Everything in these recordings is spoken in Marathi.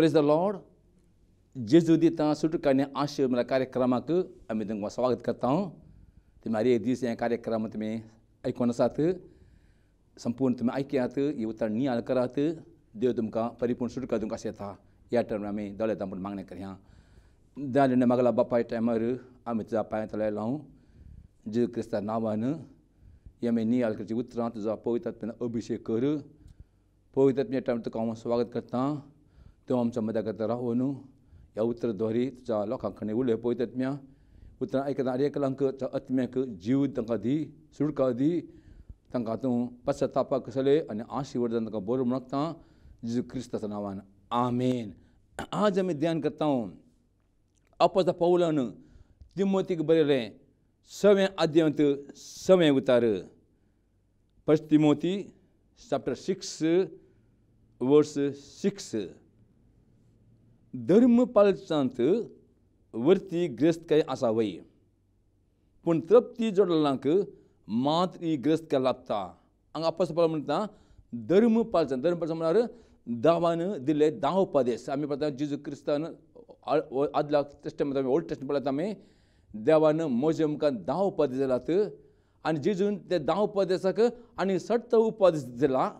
प्रेज द लॉर्ड जेजुदीता सुटकाने आशय मेरा कार्यक्रमाक आम्ही तुमकां स्वागत करता तुम्ही हर एक दीस हे कार्यक्रम तुमी ऐकून आसात संपूर्ण तुमी आयकयात ही उत्तर नियाल करात देव तुमकां परिपूर्ण सुटका तुमकां अशें येता ह्या टायमार आमी दोळे येता म्हूण मागणें करया दयाळ मागला बापाय टायमार आमी तुज्या पांयां तळें लावूं जे क्रिस्ता नांवान हे आमी नियाल करची उतरां तुजो पवित्र अभिषेक कर पवित्र तुका हांव स्वागत करता तो आमच्या ᱠᱟᱛᱟ ᱨᱟᱦᱚᱱᱩ ᱭᱟ ह्या ᱫᱚᱦᱨᱤ ᱛᱟ ᱞᱚᱠᱷᱟ लोकां ᱩᱞᱮ उलय पळय उतना उतरां आयकता एक लंक आत्म्याक जीव तांकां दी सुडका दी तांकां तूं पश्चातापाक सले आनी आशिवर्धन तांकां बरोबर मागता जिजू क्रिस्ताच्या नांवान आमेन आज आमी ध्यान करता अपोजा पौलान तिमोतीक बरयलें सवें आद्यंत सवें उतार first Timothy chapter six verse six धर्म धर्मपालचांत वरती ग्रस्त काय वय पण तृप्ती जोडलांक मात ही ग्रस्त काय लागता हांगा आपास पावला म्हणटा धर्म पालचांत धर्म पालचांत म्हणल्यार दावान दिले दाव उपदेश आमी पळयता जिजू क्रिस्तान आदल्या टेस्टमेंट आमी ओल्ड टेस्ट पळयता आमी देवान मोजे मुखार दाव उपदेश दिलात आनी जेजून ते दाव उपदेशाक आनी सट्ट उपादेस दिला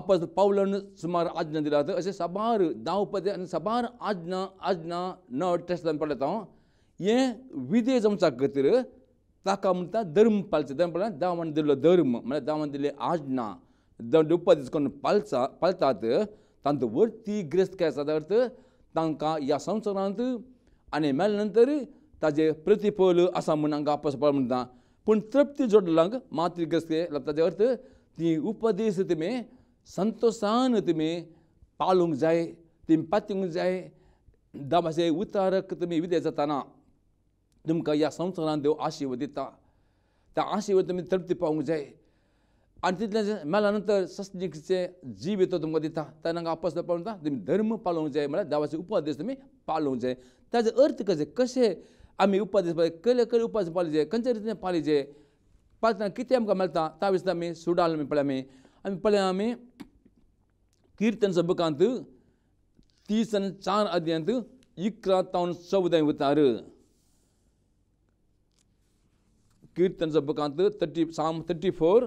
ಅಪಸ್ सुमार आज्ञा दिला ದಿಲಾತ असे सबार दावपदे आणि सबार आज्ञा आज्ञा न ಟೆಸ್ಟ್ ಅಂತ तो ये विदेश जमचा खातीर ताका म्हणटा धर्म पालचे धर्म पडला दावान दिल्लो धर्म म्हणल्यार दावान दिल्ली आज्ञा उपदेश करून पालचा पालतात तांतू वरती ग्रस्त काय आसा अर्थ तांकां ह्या संवसारांत आनी मेल्या नंतर ताजे प्रतिफल आसा म्हणून आपस पाळ म्हणटा पूण तृप्ती जोडलांक मातृग्रस्त ग्रस्त ताजे अर्थ ती उपदेश तुमी संतोषान तुम्ही पालूंक जाय तेंपात येवंक जाय दाबाचे उतारक तुमी विदे जाताना तुमकां ह्या संवसारान देव आशिर्वाद दिता त्या आशिर्वाद तुमी तृप्ती पावूंक जाय आनी तितलें मेल्या नंतर सस्निकचे जीव येतो तुमकां दिता तेन्ना आपस पावता तुमी धर्म पाळूंक जाय म्हळ्यार देवाचे उपादेश तुमी पाळूंक जाय ताजो अर्थ कशें कशें आमी उपादेश कले कले उपादेश पालिजे खंयचे रितीन पालिजे पालतना कितें आमकां मेळटा ता विशीं आमी सुडाल पळय आमी अमे कीर्तन सब कांत तीसन चार अध्यंत इक्रा तौन सौदय उतार कीर्तन सब कांत thirty psalm thirty four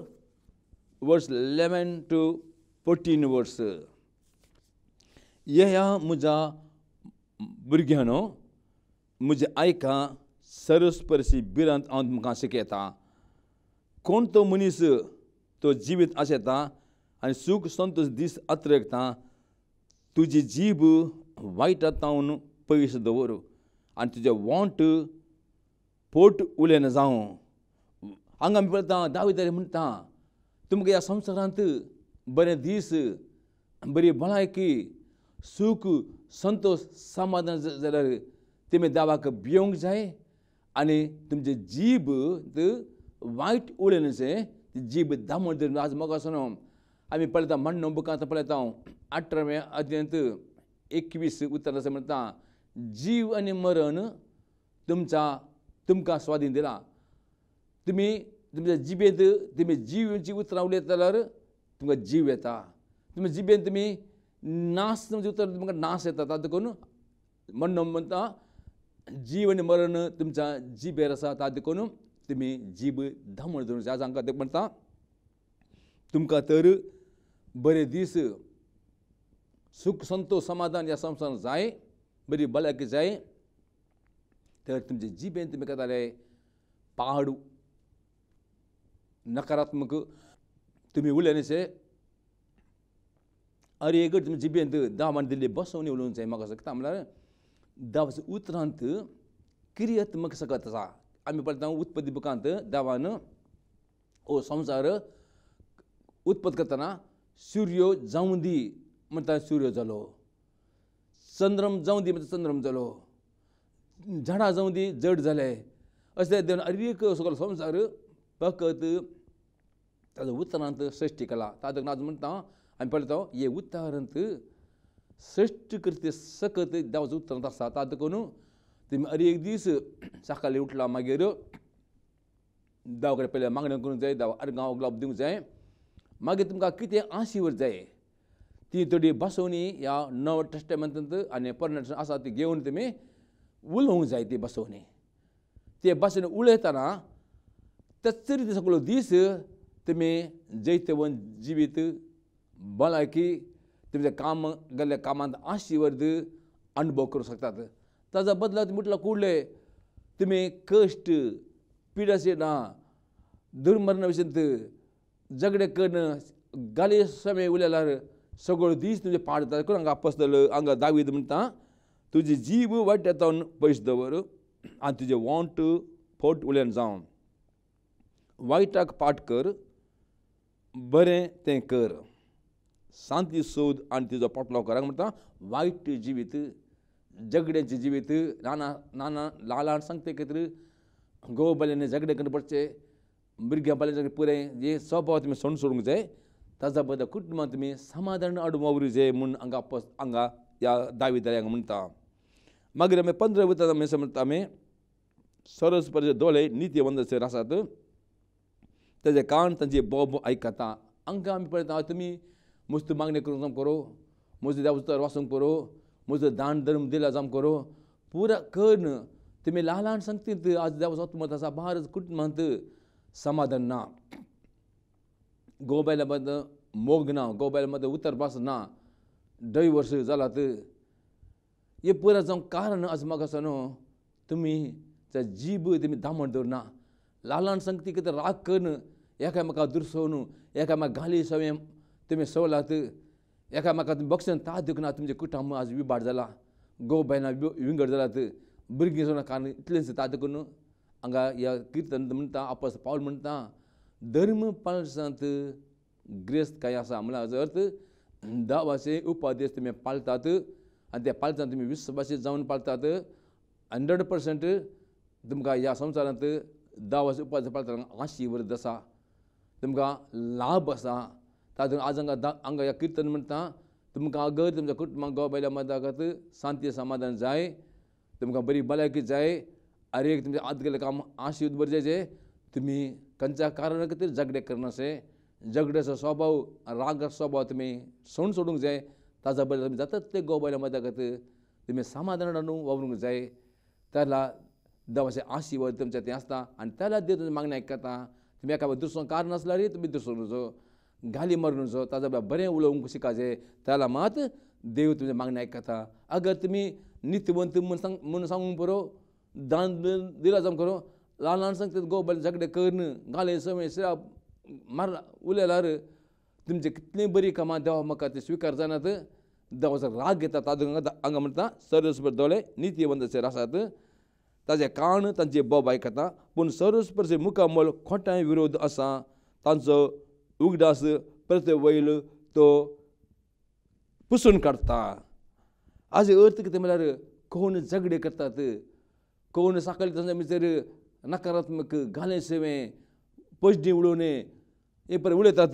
verse eleven to fourteen verse यह मुझा बुर्गनो मुझे आयका सरस्पर्शी बिरंत अंत मुखा को तो मनीस तो जिवीत आशेता आनी सूख संतोश दीस अत्रयता तुजी जीब वायट तावन पयस दवर आनी तुजें वोंट पोट उलें जावं हांगा आमी पळयता दावेदारी म्हणटा तुमकां ह्या संवसारांत बरे दीस बरी भलायकी सुख संतोश समाधान जाल्यार तुमी देवाक भियोंक जाय आनी तुमचे जीब वायट उडयनचें जीब दामोदर नाज मगासनो आमी पळयता मण्ण बुकांत पळयता अठरावे अध्यंत एकवीस उत्तर असं म्हणटा जीव आणि मरण तुमचा तुमकां स्वाधीन दिला तुमी तुमच्या जिबेत तुमी जीवची उतरां उलयत जाल्यार तुमकां जीव येता तुमी जिबेन तुमी नास तुमचे उतर तुमकां नास येता देखून म्हणून म्हणटा जीव आनी मरण तुमच्या जिबेर आसा देखून तुमी जीब धामण धरून आज हांकां ते म्हणटा तुमकां तर बरे दीस सुख संतोष समाधान ह्या संवसारान जाय बरी भलायकी जाय तर तुमचे जिबेन तुमी करताले पाहाडू नकारात्मक तुम्ही उलयनशे अरे एक तुमी जिबेंत दामान दिल्ली बसवणी उलोवंक जाय म्हाका शकता म्हणल्यार दावाच्या उतरांत क्रियात्मक सकत आसा आम्ही पडतां उत्पत्ती बुकांत देवान ओ संसार उत्पत्त करताना सूर्य जाऊं दी म्हणटा सूर्य जालो चंद्रम जाऊं दी म्हणटा चंद्रम जालो झाडा जाऊं दी जड झाले अशें देव अरीक सगळो संसार पकत ताजो उत्तरांत श्रेश्ठ केला ताजो नाज म्हणटा आमी पळयता हे उत्तरांत श्रेश्ठ कृती सकत देवाचो उत्तरांत आसा ताजो تم اریگ دیس سخا لیوٹ لا مگر داو کرے پہلے مانگنے کن جائے داو ار گاؤں گلاب دیو جائے مگر تم کا کتے آنسی ور جائے تی تڑی بسونی یا نو ٹسٹمنت انت انے پرنٹس آسا تی گیون تی میں ول ہوں جائے تی بسونی تی بسن اولے تانا تصری تی سکولو دیس تی میں جائے تی ون جیوی تی بلائکی تی میں کام گلے کامان تی آنسی ور دی انبو کرو سکتا تی ताचा बदला म्हटलं कुठले तुम्ही कष्ट पिडासे ना दुर्मरण जगडे करणं गाली समय उल्याला सगळं दीस तुझे पाडतात करून हांगा पसतल हांगा दावीद म्हणटा तुजी जीव वाट्यात येतावन पयस दवर आणि तुझे वॉन्ट फोट उल्यान जावन वायटाक पाठ कर बरें तें कर शांती सोद आणि तुजो पोटलो करा म्हणता वायट जिवीत झगड्याची जीवित नाना नाना लालान सांगते काहीतरी गोव बाल्याने झगडे करून पडचे भुरग्या बाल्याचे पुरे जे स्वभाव तुम्ही सण सोडूंक जाय ताजा बद्दल कुटुंबा तुम्ही समाधान अडून वावरूं जाय म्हूण हांगा पस या दावी दावेदाऱ्यांक म्हणटा मागीर आमी पंदरा उतर आमी म्हणटा आमी सरस परिचे दोळे नित्यवंत सर आसात ताजे कान तांचे बोब आयकता हांकां आमी पळयता तुमी मुस्त मागणी करूंक करो मुस्त देवस्तर वाचूंक करो म्हजो दान धर्म दिला सामको करो पूरा कन तुमी लालाण ल्हान सांगतीत आज देवा सोतमत आसा बार कुटुंबांत समाधान ना गोबैला मदीं मोग ना गोबैला मदीं उतर भास ना डय वर्स जालात हे पुरा जावं कारण आज म्हाका आसा न्हू तुमी त्या जीब तुमी दामण दवरना ल्हान ल्हान सांगती कितें राग कन एकामेका दुरसोवन एकामेका घाली सवयें तुमी सवलात एका म्हाका तुमी बक्षण ता दिवंक ना तुमचे कुटुंब आज विबाट जाला गोव बायलां विंगड जालात भुरगीं सोडून कारण इतलेंच ता देखून हांगा ह्या किर्तन म्हणटा आपस पावल म्हणटा धर्म पालसांत ग्रेस्त काय आसा म्हणल्यार अर्थ धा भाशे उपादेश तुमी पाळतात आनी त्या पालतात तुमी वीस भाशे जावन पाळतात हंड्रेड पर्संट तुमकां ह्या संवसारांत धा भाशे उपादेश पाळतात आशी वर्द आसा तुमकां लाभ आसा तातूं आज हांगा हांगा ह्या किर्तन म्हणटा तुमकां आगर तुमच्या कुटुंबाक गोवा बायल्या मदागत शांती समाधान जाय तुमकां बरी भलायकी जाय एक तुमचे आद गेले काम आशीर्वाद बरजेचे तुमी खंयच्या कारणा खातीर झगडे करनासे झगड्याचो स्वभाव रागाचो स्वभाव तुमी सोडून सोडूंक जाय ताजा बदल तुमी जातात ते गोवा बायल्या मदागत तुमी समाधान हाडून वावरूंक जाय त्याला देवाचे आशिर्वाद तुमच्या ते आसता आनी त्याला देव तुमी मागणी आयकता तुमी एका दुसरो कारण आसल्यारय तुमी दुसरो घाली गाली जो ताजो बरें उलोवंक शिकाचें ताला मात देव तुमचें मागणें आयकता अगर तुमी नित्यवंत म्हूण सांग म्हूण सांगूंक पुरो दान दिला जावं करो ल्हान ल्हान सांग गो गोबल सगळें कर्ण गाले सवय श्राप मार उलयल्यार तुमचें कितलीं बरीं कामां देवा म्हाका ते स्विकार जानात देवाचो राग घेता ताजो हांगा म्हणटा सर्वस्पर दोळे नित्यवंताचे आसात ताजे कान तांचे बोब आयकता पूण सर्वस्परचे मुखामोल खोटाय विरोध आसा तांचो उगदास परत वैल तो पुसून काढता आज अर्थ किती म्हणजे कोण झगडे करतात कोण सकाळी मी भितर नकारात्मक घाले सेवे पजणी उडवणे हे पर उलयतात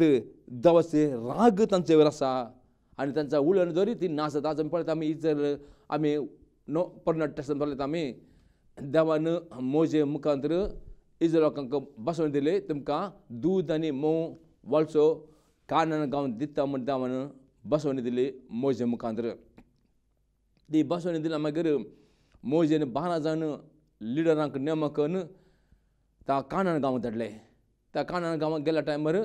देवाचे राग तांचे असा आणि त्यांचा तांच्या जरी ती नासत आज पळत आम्ही आमी जर आमी नो पर्नाट पळत आम्ही आमी मोजे मुखांतर लोकांक बसवून दिले तुमकां दूद आणि मोव वॉल्सो कानन गाँव दिता मुद्दा बसवन दिले मोजे मुखांतर ती बसवन दिल्या मागीर मोजेन बहाना जावन लिडरांक नेम करून ता कानन गांव धाडले ता कानन गांवांत गेल्या टायमार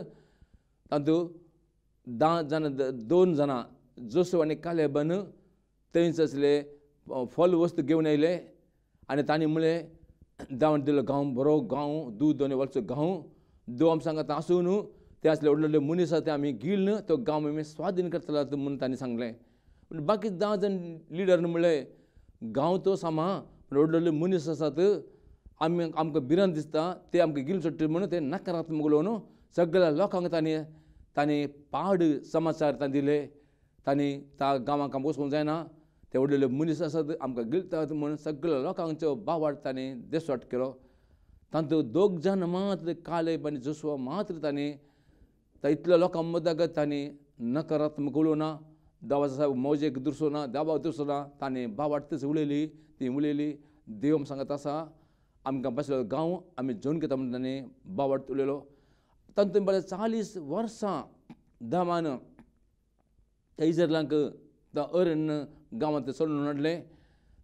तातूंत धा जाणां दोन जाणां जोसू आनी बन थंयच ससले फल वस्तु घेवन आयले आनी तांणी म्हळें दावण दिलो गांव बरो गांव दूद दोने वर्सां गांव दोम सांगात आसून त्याच लढलेले मनीस आहा ते आमी गिळन तो गांव आमी स्वाधीन करतलो म्हणून ताणें सांगलें बाकी धा जाण लिडर म्हणलें गाव तो सामा लढलेले मुनीस आसात आमी आमकां भिरांत दिसता ते आमकां गिल सोडटा म्हणून ते नकारात्मक न्हू सगळ्या लोकांक ताणें ताणें पाड समाचार ताणें दिले ताणें त्या गांवांक आमकां जायना ते उडलेले मनीस आसात आमकां गिळतात म्हूण सगळ्या लोकांचो बावाट ताणें देसवाट केलो तातूंत दोग जाण मात्र काले आनी जसवा मात्र ताणें ಇತ್ಲ ಲೋಕಮ್ಮದಾಗ नकारात्मक नकारात्मकलोना देवाचा मौजेक दुरसोना देवा दुरसोना ताणें भाव वाडटच उलयली ती उलयली देव सांगत असा आमकां बसलो गांव आम्ही जेवण घेता म्हणून ताणें भाव उलयलो तातूंत बरें चाळीस वर्सां दामान त्या इजरलांक त्या अरण्य गांवांत सोडून हाडलें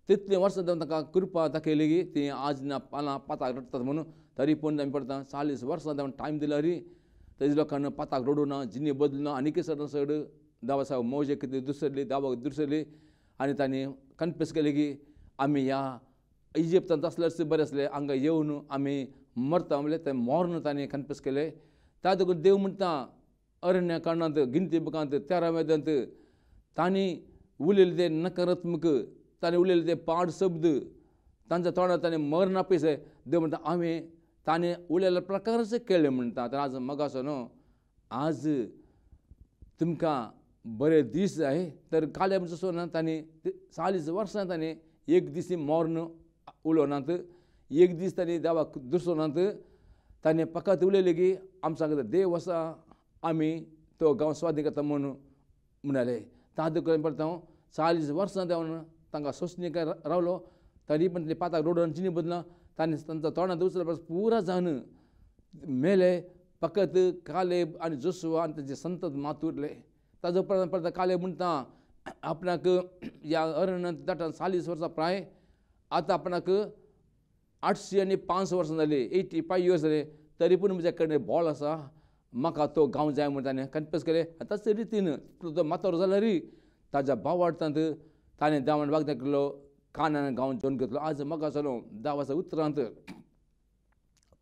तितलीं वर्सां जावन ताका कृपा दाखयली की ती आज ना पानां पाताक रडटात म्हणून तरी पूण आमी पडटा चाळीस वर्सां जावन टायम दिला री लोकांना पाताक ना जिने ना ना आणि सड सगळं दावासाहेब मौजे कितें दुसरले दावा दुसरले आनी तांणी कन्फेस केले की आम्ही ह्या इजिप्तांत आसल्यार बरे असले हांगा येऊन आम्ही मरता म्हणलें ते मॉर्न तांणी कन्फेस केले त्या लागून देव म्हणटा अरण्य कारणांत गिनती बुकांत तेरा वेदांत तांणी उलेले ते नकारात्मक ताने उलेले ते पाड शब्द तांच्या तोंडार ताणें मरण आहे देव म्हणटा आमी ताणें उलयल्या ಪ್ರಕಾರಸೆ केले म्हणटा तर आज न्हू आज तुमकां बरे दीस जाय तर काले म्हणसो सोना ताणें चाळीस वर्सां ताणें एक दीस मोर्न उलोवनात एक दीस ताणें देवाक नात ताणें फकत उलयलें की आमच्या सांगता देव आसा आमी तो गांव स्वादी करता म्हणून म्हणाले तादूं करून परत हांव हो, चाळीस वर्सां देवन तांकां सोसणीक रावलो तरी पण ते पाताक रोडोवन चिनी बदला ताने त्यांचा तोंडात दुसरा बस पुरा जाणं मेले पकत काले आणि जोसू आणि त्याचे संत मातुरले ताजो उपरांत परत काले म्हणता आपणाक या अरण दाटान चाळीस वर्सां प्राय आतां आपणाक आठशी आनी पांच वर्सां जाली एटी फाय इयर्स झाले तरी पूण माझ्याकडे कडेन बॉल असा म्हाका तो गांव जाय म्हण ताणें कन्फेस केलें आनी रितीन तो रे जाल्यार ताज्या भावार्थांत ताणें देवान वागदा केलो कानान गाऊन जेवण घेतलो आज मग जालो धा वाजता उत्तरांत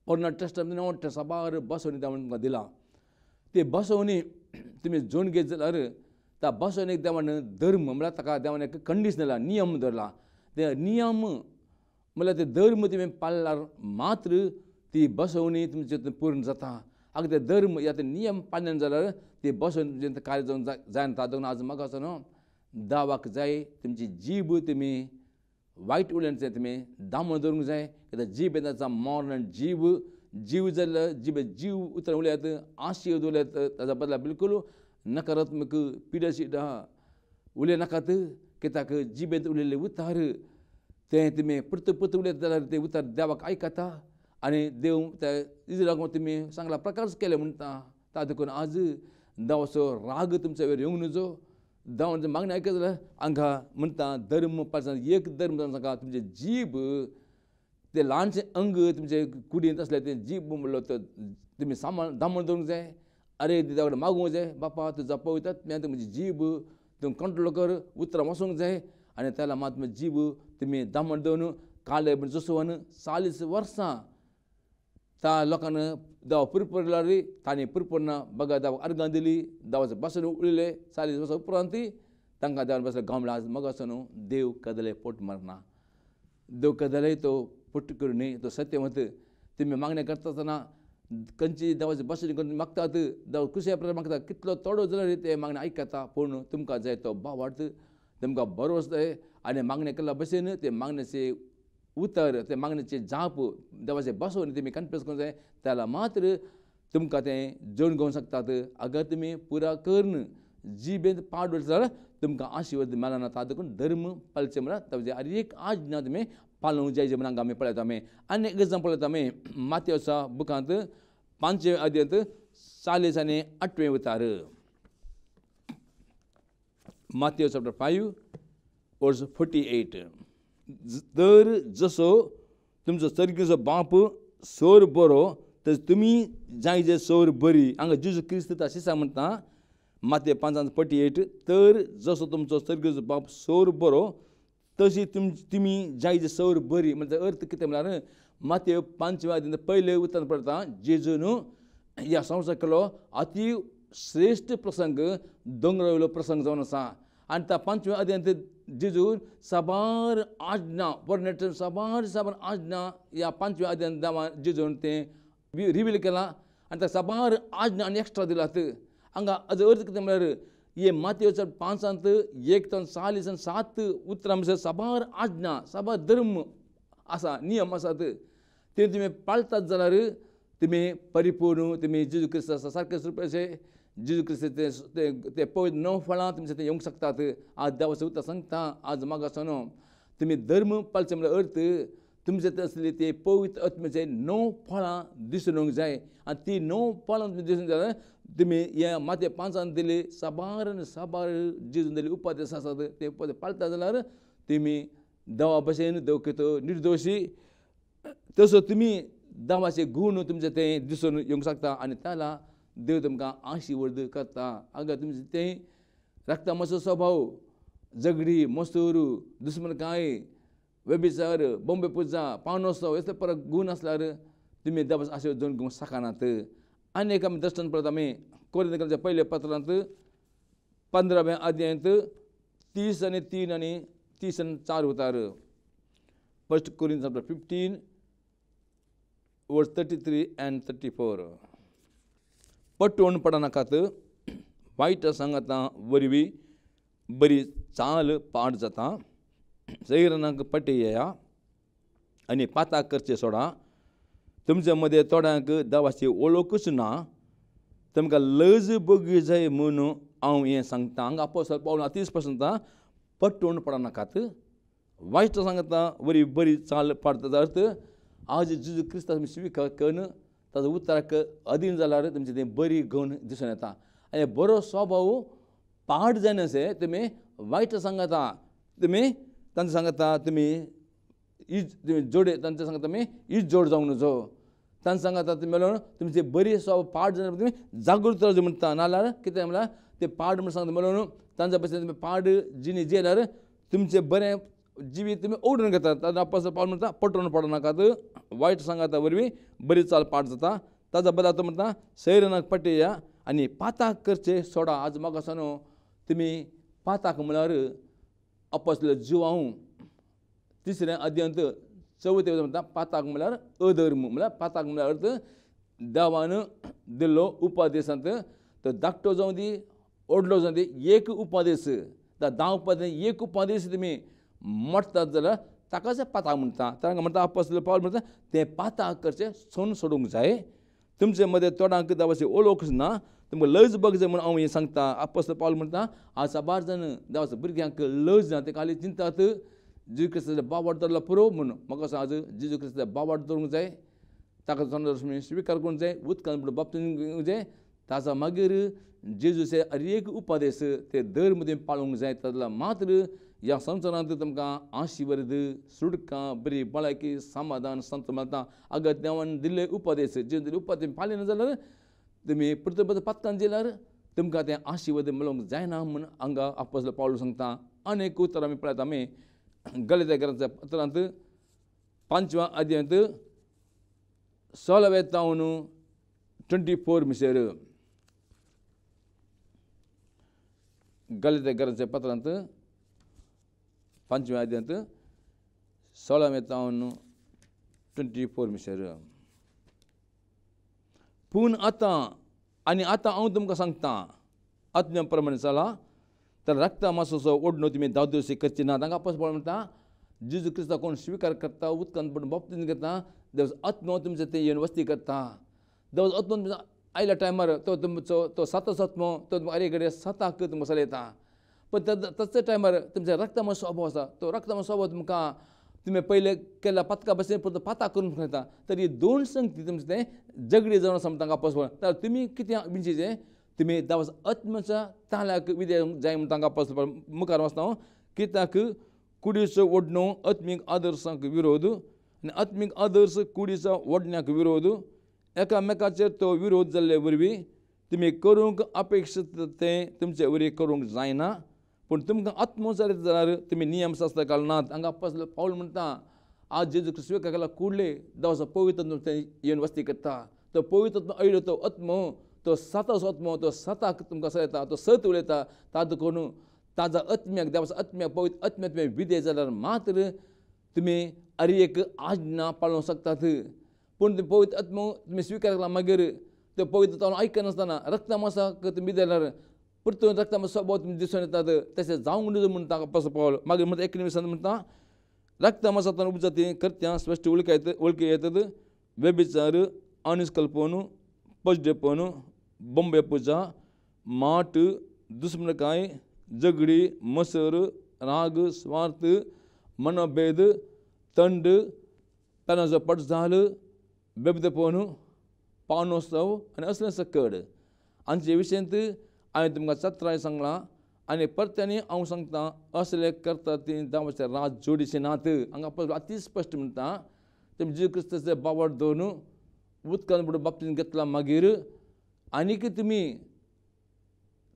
पोरणा ट्रस्ट बसवणी तुमकां दिला ते बसवणी तुम्ही जोन घेत जाल्यार त्या बसवणी देवान धर्म म्हणजे ताका देवान एक कंडीशन दिला नियम धरला ते नियम म्हणजे ते धर्म तुम्ही पाळल्यार मात्र ती बसवणी तुमचे पूर्ण जाता आग ते धर्म या ते नियम पाळले जाल्यार ती बसवणी तुमचे कार्य जावन जायन तातूंत आज म्हाका असं न्हू दावाक जाय तुमची जीब तुमी वाईट उलटचं आहे तुम्ही दामण धरूंक जाय कित्याक जीब येता मॉर्न जीव जीव जर जीब जीव उतर उलयात आशीर्वाद उलयात ताच्या बदला बिलकुल नकारात्मक पिडाशीड आहा उलयनाकात कित्याक जिबेंत उलयल्ले उतार ते तुमी परत परत उलयत जाल्यार ते उतार देवाक आयकता आणि देव त्या इजराक लागून तुमी प्रकार प्रकारच केले म्हणटा ताका देखून आज देवाचो राग तुमच्या वेळेर येवंक नजो देवाचे मागणें आयकत जाल्यार अंगा म्हणता धर्म पासान एक धर्म सांगा तुमचे जीब ते ल्हानशें अंग तुमचे कुडींत असले ते जीब म्हणलो तर तुमी सामान दामण दवरूंक जाय आरे देवा कडेन मागूंक जाय बापा तू जपा मी तुमी जीभ जीब कंट्रोल कर उतरां वाचूंक जाय आनी त्याला मात जीभ जीब तुमी दामण दवरून काले म्हण जसोवन चाळीस वर्सां त्या लोकांना देवा पूरपूर लागली ताणे पुरपूर बघा दाव अर्घां दिली देवाच्या बसून उरले तांकां उप बसले गमला मग असून देव कदले पोट मरना देव कदले तो पुट पोट तो सत्य मत तुम्ही मागण्या करता कंची खंची बसून करून मागतात दौ कुशाप्रमाणे मागतात कितलो तोडो जे ते मागणे ऐकता पूर्ण तुमकां बरो बस आणि मागण्या केल्या भाषेन ते मागण्याचे उतर ते मागण्याचे जाप देवाचें बसोवन तुमी कन्फ्युज करून जाय त्याला मात्र तुमका तें जण घेवंक शकतात अगर तुमी पुरा करून जिबेंत पाड उडयता जाल्यार तुमकां आशीर्वाद मेळना देखून धर्म पालचे म्हणल्यार ताजे हर एक आज्ञा तुमी पालोवंक जाय जे म्हणून आम्ही पळयता आमी आनी एक एग्जाम्पल येता आमी मातेवसा बुकांत पांचवे अध्यंत चालीस आनी आठवें उतार मातेव चॅप्टर वर्स फोर्टी एट तर जसो तुमचो सर्गेचो बाप सोर बरो तर तुम्ही जाय जे सोर बरी हांगा जेजू क्रिस्त शिसा म्हणटा माते पांचांत पटी एट तर जसो तुमचो सर्गेचो बाप सोर बरो तशी तुम तुमी जाय जे सोर बरी म्हणजे अर्थ कितें म्हळ्यार माते पांचव्या पयले उतर पडटा जेजून ह्या संवसार केलो अति श्रेश्ठ प्रसंग वयलो प्रसंग जावन आसा आनी त्या पांचव्या अध्यायांत जिजूर सबार आज्ञा वर्णेटन सबार साबार आज्ञा या पांचव्या आद्यान दावान जिजून तें रिवील केलां आनी ताका साबार आजना आनी एक्स्ट्रा दिलात हांगा हाजो अर्थ किती म्हणजे हे पांचांत एक तन चालीस सात उतरां भितर आज्ञा सबार धर्म असा नियम आसात ते तुमी पाळतात जाल्यार तुमी परिपूर्ण तुमी जेजू क्रिस्तासा सारके रुपाचे जिजू क्रिस्त ते ते पळत णव फळां तुमचे ते येवंक शकतात आज देवा सगळं सांगता आज म्हाका सोनो तुमी धर्म पालचे म्हणजे अर्थ तुमचे ते असले ते पवित्र आत्म्याचे णव फळां दिसून जाय आनी ती नऊ फळां तुमी दिसून जाल्यार तुमी हे माते पांचान दिली साबार साबार जिजून दिली उपादेश आसात ते उपाद पाळटा जाल्यार तुमी देवा भशेन देवकेतो निर्दोशी तसो तुमी देवाचे गूण तुमचे ते दिसून येवंक शकता आनी त्याला देव तुमकां आशिवर्द करता आगा तुमचे तें रक्तामाचो स्वभाव झगडी मस्तोरू दुस्मनकाय वेबिचार बॉम्बे पुजा पावनोत्सव हे परत गुण आसल्यार तुमी देवाचो आशिर्वाद जावन घेवंक शकनात आनी एक आमी दृश्टांत परत आमी कोरिंदकांच्या पयल्या पत्रांत पंदराव्या अध्यायांत तीस आनी तीन आनी तीस आनी चार उतार फर्स्ट कोरिंद fifteen verse thirty three and thirty four पट्ट पडना खातीर वायट संगता वरवी बरी चाल पाड जाता सैरनाक पटे येया आनी पाताक करचे सोडा तुमचे मदें थोड्यांक देवाची ओळखूच ना तुमकां लज बगी जाय म्हणून हांव हें सांगता हांगा आपोस पावला तीस सांगता पटोवन पडनाकात वाईट सांगता वरी बरी चाल पाडता अर्थ आज जिजू क्रिस्तांव स्वीकार करून ताजो उच्चाराक अधीन जाल्यार तुमचें तें बरी गण दिसून येता आनी बरो स्वभाव पाड जायना अशें तुमी वायट सांगता तुमी तांचे सांगता तुमी इज जोडे तांचे सांगता तुमी इज जोड जावंक नजो तांचे सांगता तुमी मेळून तुमचे बरी स्वभाव पाड जायना तुमी जागृत जावचे म्हणटा नाल्यार कितें म्हणल्यार ते पाड म्हण सांगता मेळून तांच्या पासून तुमी पाड जिणी जेल्यार तुमचें बरें जिवी तुमी ओडून घेतात ताजो आपस पटवून म्हणटा पटोवन तर वायट सांगाता वरवीं बरी चाल पाठ जाता त्याचा बदला तो म्हणटा सैरनाक या आणि पाताक करचे सोडा आज मग सांगू तुमी पाताक म्हणल्यावर आपसले जिवाऊ तिसरे अध्यंत चवथे म्हणटा पाताक म्हणल्यावर अधर्म म्हळ्यार पाताक म्हणल्यावर अर्थ देवान दिल्लो उपादेशांत तर धाकटो जावं दी ओडलो जाऊ दी एक उपादेश दा धा उपादेश एक उपादेश तुम्ही मोडटात जाल्यार ताकाच पाता म्हणटा तांकां म्हणटा आपसले पावल म्हणटा तें पाताक करचें सोन सोडूंक जाय तुमचे मदें तोंडांक कितें अशें ओळखच ना तुमकां लज बग जाय म्हणून हांव हें सांगता आपस पावल म्हणटा आज साबार जाण देवाच्या भुरग्यांक लज ना ते खाली चिंतात जिजू क्रिस्ताच्या बावाट दवरलो पुरो म्हूण म्हाका सांग आज जिजू क्रिस्ताच्या बावाट दवरूंक जाय ताका तोंडार स्विकार करूंक जाय उदकान पुरो बाबतींत जाय ताचा मागीर जेजूचे एक उपादेश ते दर मदीं पाळूंक जाय ताका मात्र या ಸಂಸಾರಾಂತ तुमकां आशीर्वाद सुटका बरी भलायकी समाधान संत माता आगत देवान दिल्ले उपदेश जे दिले उपदेश पाले ना जाल्यार तुमी प्रतिबद्ध पातकान जाल्यार तुमकां ते आशीर्वाद मेळोवंक जायना म्हूण हांगा आपोसल पावलो सांगता अनेक उतर आमी पळयता आमी गले ग्रंथ पत्रांत पांचव्या अध्ययंत सोळावे तावन ट्वेंटी फोर मिशेर गले ग्रंथ पत्रांत பஞ்சமத்து सोळामेतावन ट्वेंटी फोर मिशर पूण आतां आनी आतां हांव तुमकां सांगता आत्म्या प्रमाणे चला तर रक्ता मासोचो ओडणो तुमी दावदोशी करची ना तांकां पळय म्हणटा जिजू क्रिस्ता कोण स्वीकार करता उदकान पडून बाबतीन करता देवज आत्मो तुमचे ते येवन वस्ती करता देवज आत्मो तुमच्या आयल्या टायमार तो तुमचो तो सातच आत्मो तो तुमकां अरे कडेन साताक तुमकां चलयता पण तद टायमार तुमच्या रक्तामो स्वभाव आसा तो रक्तामो स्वभाव तुमकां तुमी पहिले केला पातका बसले परत पाता करून खेळता तर ही दोन संगती तुमचे ते जगडी जाऊन आसा तांकां पसवण तर किती कितें म्हणजे जे तुम्ही दावाज आत्मच्या ताल्याक विद्या जाय म्हण तांकां पसवण मुखार वाचता हो. कित्याक कुडीचो ओडणो आत्मीक आदर्शांक विरोध आनी आत्मीक आदर्श कुडीचो ओडण्याक विरोध एकामेकाचेर तो विरोध जाल्ले वरवीं तुमी करूंक अपेक्षीत तें तुमचे वरी करूंक जायना पूण तुमकां आत्मोसारीत जाल्यार तुमी नियम काल नात हांगा पसलो पावल म्हणटा आज जे क्रिस्वेक काकाला कुडले जावं पवित्र ते येवन वस्ती करता तो पवित्र आयलो तो आत्मो तो साताचो आत्मो तो साताक तुमकां असो येता तो सत उलयता ताजो कोण ताजा आत्म्याक देवाचो आत्म्याक पवित्र आत्म्याक तुमी विदे जाल्यार मात्र तुमी एक आज्ञा पाळूंक शकतात पूण तुमी पवित्र आत्मो तुमी स्विकारला मागीर तो पवित्र तो आयकनासतना रक्तमासाक तुमी जाल्यार परतून रक्ता मातसो बोत दिसून येतात तशें जावंक न्हू म्हूण ताका पासो पावलो मागीर म्हणटा एकणे विसान म्हणटा रक्त मासांतल्यान उपजाती कर्त्यां स्पश्ट वळख येत वळखी येतात व्यभिचार अनिस्कल्पन पजडेपण बंबे पूजा माट दुश्मनकाय जगडी मसर राग स्वार्थ मनभेद तंड पेनाचो पटझाल बेबदेपण पानोत्सव आनी असले सकड आनी जे विशयंत आणि तुमकां सांगला सांगलां आनी परत्याने हांव सांगता असले करता ते दामचे राज जोडीशी नात हांगा अति स्पष्ट म्हणटा तुमी जीव क्रिस्ताचे बावट दोनू उदकान बुड बाबतीन घेतला मागीर की तुम्ही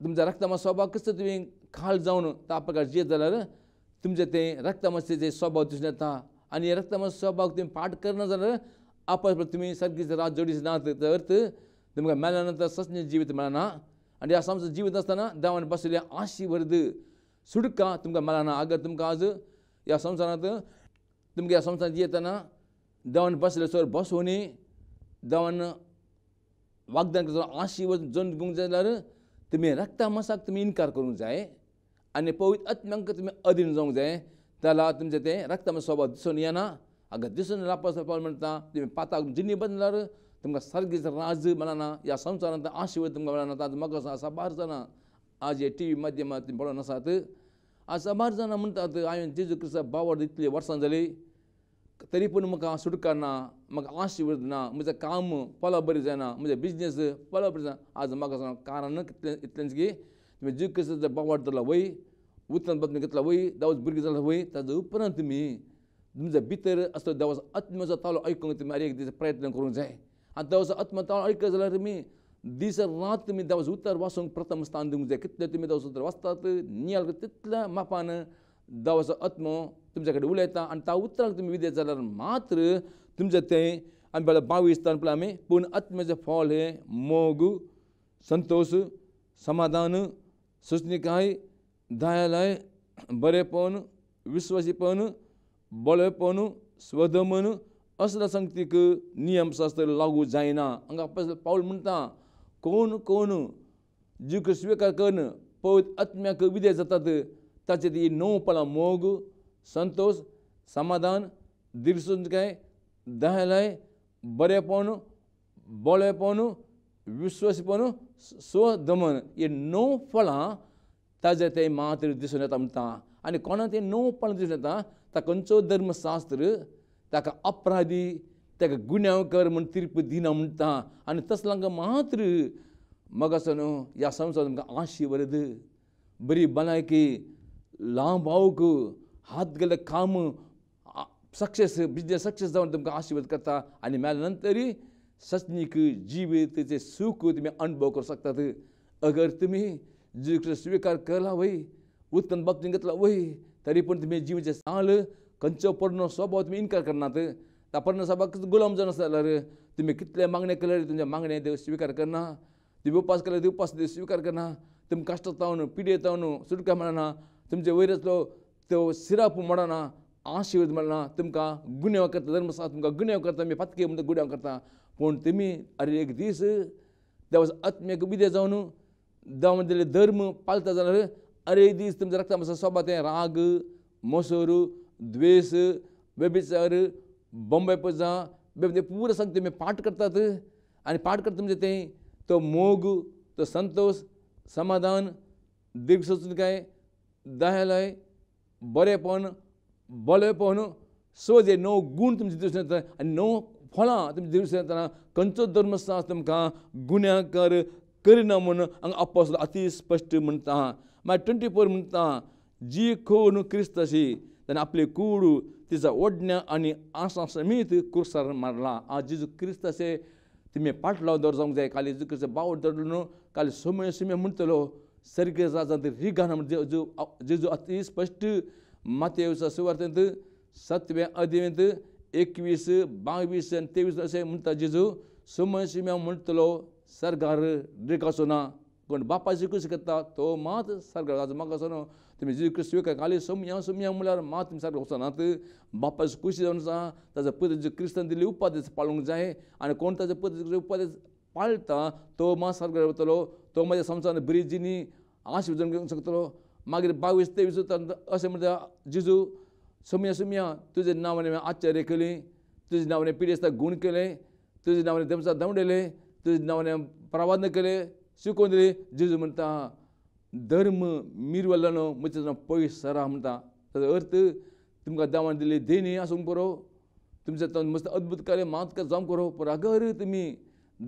तुमच्या रक्तामा स्वभाव कसो तुमी खाल जावन प्रकार जे जाल्यार तुमचे ते रक्तामाचे जे स्वभाव दिसून येता आणि रक्तामा स्वभाव तुम्ही पाठ करना जाल्यार आपस तुम्ही सारकीच राज जोडीचे नात अर्थ तुमकां मेळना तर सस्ने जिवीत मेळना आनी ह्या संवसार जिवीत आसतना देवान बसयल्या आशिर्वाद सुडका तुमकां ना अगर तुमकां आज या संसारात तुमगे या संसारात येताना देवान बसले सर बसोवनी देवान वागदान करता आशिर्वाद जन दिवंक जाय जाल्यार तुमी रक्ता मसाक तुमी इन्कार करूंक जाय आणि पवित्र आत्म्यांक तुम्ही अधीन जावंक जाय त्याला लागून तुमचें तें रक्तामा स्वभाव दिसून येना आगर दिसून रावपास म्हणटा तुमी पाताक जिन्नी बदलणार तुमकां सारकी राज मेळना ह्या संवसारांत आशीर्वाद तुमकां मेळना आज म्हाका आसा सबार जाणां आज हे टी व्ही माध्यमांत पळोवन आसात आज साबार जाणां म्हणटात हांवें जेजू क्रिस्ता बावड इतलीं वर्सां जालीं तरी पूण म्हाका सुटका ना म्हाका आशीर्वाद ना म्हजें काम पला बरी जायना म्हजें बिजनेस पला बरी जायना आज म्हाका सांग कारण कितलें इतलेंच की तुमी जीव क्रिस्ताचा बावाड जालो वय उतरांत बातमी घेतला वय देवाच भुरगीं जालो वय ताजे उपरांत तुमी तुमच्या भितर असलो देवाचो आत्म्याचो तालो आयकूंक तुमी एक दीस प्रयत्न करूंक जाय आणि दवचा आत्मताळ ऐकत जर मी दिस रात तुम्ही दवाचा उत्तर वाचून प्रथम स्थान देऊ कितले तुम्ही दवचा उत्तर वाचतात निया तितल्या मापान दवाचा आत्मो तुमच्याकडे उलयता आणि त्या विदेश जाल्यार मात्र तुमचं ते आम्ही बावीस स्थान पण पूर्ण आत्म्याचे फळ हे मोग संतोष समाधान सूचनिकाय दयालय बरेपण विश्वासीपण बन स्वधमन असलं संगतीक नियम शास्त्र लागू जायना हांगा पावल म्हणटा कोण कोण जीक स्वीकार करून पवित आत्म्याक विदय जातात ताचे ती णव पाला मोग संतोष समाधान काय दहलाय बरेपण बोळेपण विश्वासपण स्वदमन हे णव फळां ताजे ते मात्र दिसून येता म्हणटा आनी कोणा ते णव फळां दिसून येता ताका खंयचो धर्मशास्त्र ताका अपराधी ताका गुन्यांवकर म्हण तिरपी दिना म्हणटा आनी आमकां मात्र मगासो न्हू ह्या संवसार तुमकां आशिर्वाद बरी भलायकी लांबावक हात गेले काम सक्सेस बिजनेस सक्सेस जावन तुमकां आशिर्वाद करता आनी मेल्या नंतरय सचनीक ते सुख तुमी अणभव करूं शकतात अगर तुम्ही जीव स्वीकार केला वय उत्तम बाबतीत घेतला वय तरी पण तुम्ही जीवचे साल खंयचो पर्ण सोबो तुमी इनकार करनात त्या पर्ण सभाक गुलाम जावन आसा जाल्यार तुमी कितले मागणे केल्यार तुमचे मागणे देव स्विकार करना तुमी उपास केल्यार उपास देव स्विकार करना तुमी कश्ट जावन पिडे जावन सुटका मेळना तुमचे वयर तो सिराप मोडना आशीर्वाद मेळना तुमकां गुन्यांव करता आसा तुमकां गुन्यांव करता आमी फातके म्हणटा गुन्यांव करता पूण तुमी अरे एक दीस देव आत्मेक विदे जावन देवा दिले धर्म पाळता जाल्यार अरे एक दीस तुमच्या रक्ता मातसो सोबा तें राग मसोर द्वेष व्यभिचार बंबैपजा ते पूर्ण सांग मी पाठ करतात आणि पाठ करता म्हणजे ते तो मोग तो संतोष समाधान काय दयालय बरेपण बलेपण सो जे णव गुण तुमचे दिवस येतात आणि नऊ फळां तुमचे दिवस येताना खंयचो धर्मशास्त्र तुमकां गुन्हेकार करिना म्हणून हांगा अपोसल अति स्पश्ट म्हणटा मागीर ट्वेंटी फोर म्हणटा जी खो न्हू क्रिस्त अशी त्याने आपले कूडू तिचा ओढणं आणि आसा कुरसार कुरसार मारला आज जिजू असे तुम्ही पाटलाव दर जाऊक जाय काल जिजू क्रिस्त बावट धरलो न्हू काल सोमे सोमे म्हणटलो सर्गे जाता रिगान जेजू जिजू अति स्पश्ट मातेवचा सुवार्थ सातव्या अदिवेंत एकवीस बावीस आणि तेवीस असे म्हणटा जिजू सोमय शिम्या म्हणटलो सरकार रिकासो ना कोण बापाची कशी करता तो मात सरकार म्हाका सोनो तुम्ही जेजू क्री म्हणल्यावर सोमया तुम्ही सारखं होता ना बापाचं खुशी जाऊन ताजा पद्धती क्रिस्तां दिल्ली जाय पाळूक कोण ताजा पद उपादेस पाळता तो मात सारखं समजा बरी जिनी शकतो मागीर बावीस तेवीस असे म्हणजे जिजू सोम्या सोमया तुझे नावाने आश्चर्य केली तुझे नावाने पिडेसा गुण केले तुझे नावाने ते दमडेले तुझे नावाने प्रवादन केले शिकवून दिली जिजू म्हणता धर्म मिरवल्ल्यानो म्हजे पयस सरा म्हणटा ताजो अर्थ तुमकां देवान दिल्ली देणी आसूंक पुरो तुमचे तो मस्त अद्भूत कार्य मात जावंक बरो पूण अगर तुमी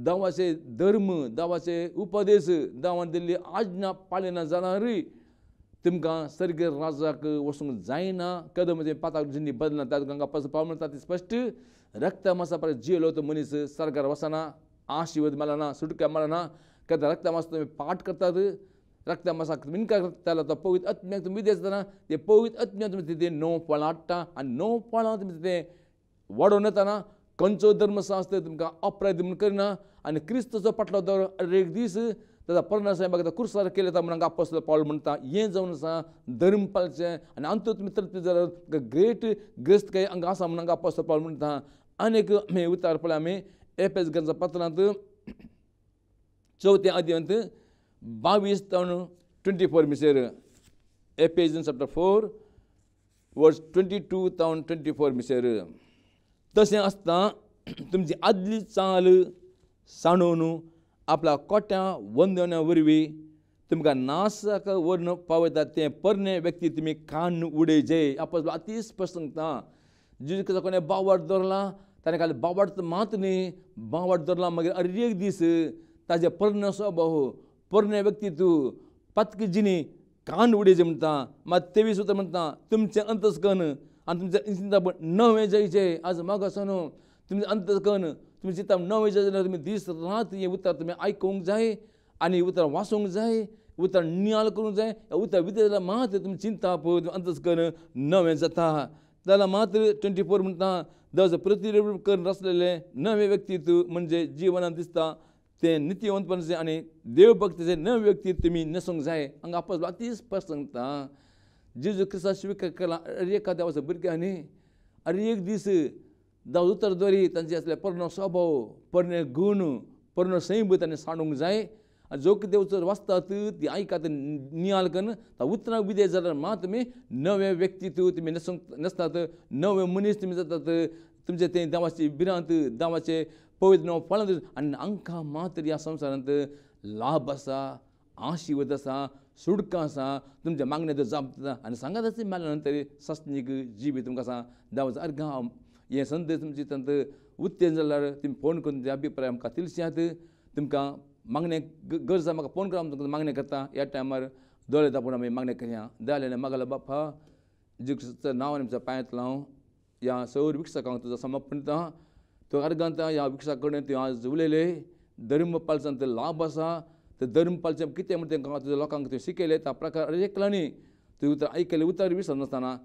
देवाचे धर्म देवाचे उपदेश देवान दिल्ली आज्ञा पाळना जाणारूय तुमकां सर्ग राजाक वचूंक जायना म्हणजे पाताक जिंदी बदलना त्या तुमकां पास म्हणटा ते स्पश्ट रक्त मासा पर जियेलो तो मनीस सरकार वसना आशीर्वाद मेळना सुटका मेळना कदा रक्त मासा तुम्ही पाठ करतात ರಕ್ತಮಸಕ್ತ ಮಿನ್ಕರಕ್ತಲ ತ ಪವಿತ್ ಅತ್ಮ್ಯಾಗ ತುಂಬ ದೇಶದನ ते ಪವಿತ್ ಅತ್ಮ್ಯಾಗ ತುಂಬ ತಿथे णव फळाट्टा आनी णव फळां तुमी तिथे वाडोवन येताना खंयचो धर्मशास्त्र तुमकां अपराध म्हूण करिना आनी क्रिस्तचो पाटलो दर एक दीस ताचा परिणाम साहेब ताका कुर्सार केले वता म्हणून आपोसल पावल म्हणटा हें जावन आसा धर्म पाळचें आनी आंतू तुमी तर जाल्यार ग्रेट ग्रेस्त काय हांगा आसा म्हणून आपोसल पावल म्हणटा आनीक हे उतार पळय आमी एस गंजा पात्रांत चवथे अध्यंत बावीस तावन ट्वेंटी फोर मिसेर एपेजन chapter four verse twenty two तावन ट्वेंटी फोर मिसेर तशें आसता तुमची आदली चाल सांडोवन आपल्या कोट्या वंदना वरवीं तुमकां नासाक वर्ण पावयता तें परणे व्यक्ती तुमी कान उडयजे आपस अति स्पश्ट सांगता जिजू कोणी बावाट दवरला ताणें काल बावाट मात न्ही बावाट दवरला मागीर एक दीस ताजे पर्ण स्वभाव पोरण्या व्यक्ती तू पातकी जिनी कान उडेचे म्हणता मात तेवीस होतं म्हणता तुमचें अंतस्कन आनी चिंता पण न वेजायचे आज म्हाका सांगू तुमचे अंतस्कन तुमी चिंता न वेजाय तुम्ही दिस रात हे उत्तर तुम्ही आयकूंक जाय आणि उत्तर उतर जाय उतर नियाल करूंक जाय उत्तर विद्या जाल्यार मात तुमी चिंता पण अंतस्कन नवें जाता त्याला मात्र ट्वेंटी फोर म्हणता दज प्रतिरूप करून रचलेले नवे व्यक्तित्व म्हणजे जीवनात दिसता तें नित्यवंतपणाचें आणि देवभक्तीचे नव व्यक्ती तुमी नसूंक जाय हांगा आपण तीस स्पष्ट सांगता जेजू ख्रिस्ता स्विकार केला अरे एखाद्या वर्सा भुरग्यां न्ही अरे एक दीस दाव उतर दोरी असले पर्णो स्वभाव पर्ण गुण पर्णो संयम त्यांनी सांडूंक जाय आणि जो कितें उतर वाचतात ती ऐकात नियाल करून ता विदे जाल्यार मात तुमी नवे तुम्ही तुमी नसूंक नसतात नवे मनीस तुम्ही जातात तुमचे ते देवाची भिरांत देवाचे ಪವಿತ್ರ ನಾವು ಫಲ ಅನ್ನ ಅಂಕ ಮಾತ್ರ या संसारांत लाभ आसा आशीर्वाद आसा सुडकां आसा तुमच्या मागण्याचो जाप जाता आनी सांगाताच मेळ्ळ्या नंतर सस्नीक जिवीत तुमकां आसा दावज अरे गांव हे संत तुमचे तंत उत्तेजन जाल्यार तुमी फोन करून अभिप्राय आमकां तिलश्यात तुमकां मागणें गरज आसा म्हाका फोन करा तुमकां मागणें करता ह्या टायमार दोळे दापून आमी मागणें करया दयाले मागला बापा जिक्सचं नांव आनी आमच्या पांयांत लाव ह्या सौर विकसकांक तुजो समर्पण अर्गांत ह्या विक्षा कडेन ते आज उलयले धर्म पालसान ते लाभ आसा ते धर्म कितें म्हण तेंकां तुज्या लोकांक ते शिकयले त्या प्रकार अरेकलांनी ते उतर आयकले उतर विसरनासतना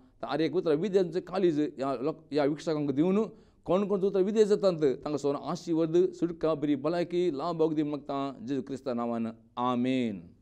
एक उतर विद्यांचे कालीज ह्या लोक ह्या विक्षकांक दिवन कोण कोण उतर विदेश जातात तांकां सोन आशिर्वाद सुटका बरी भलायकी लाभ अगदी मागता जेजू क्रिस्ता नांवान आमेन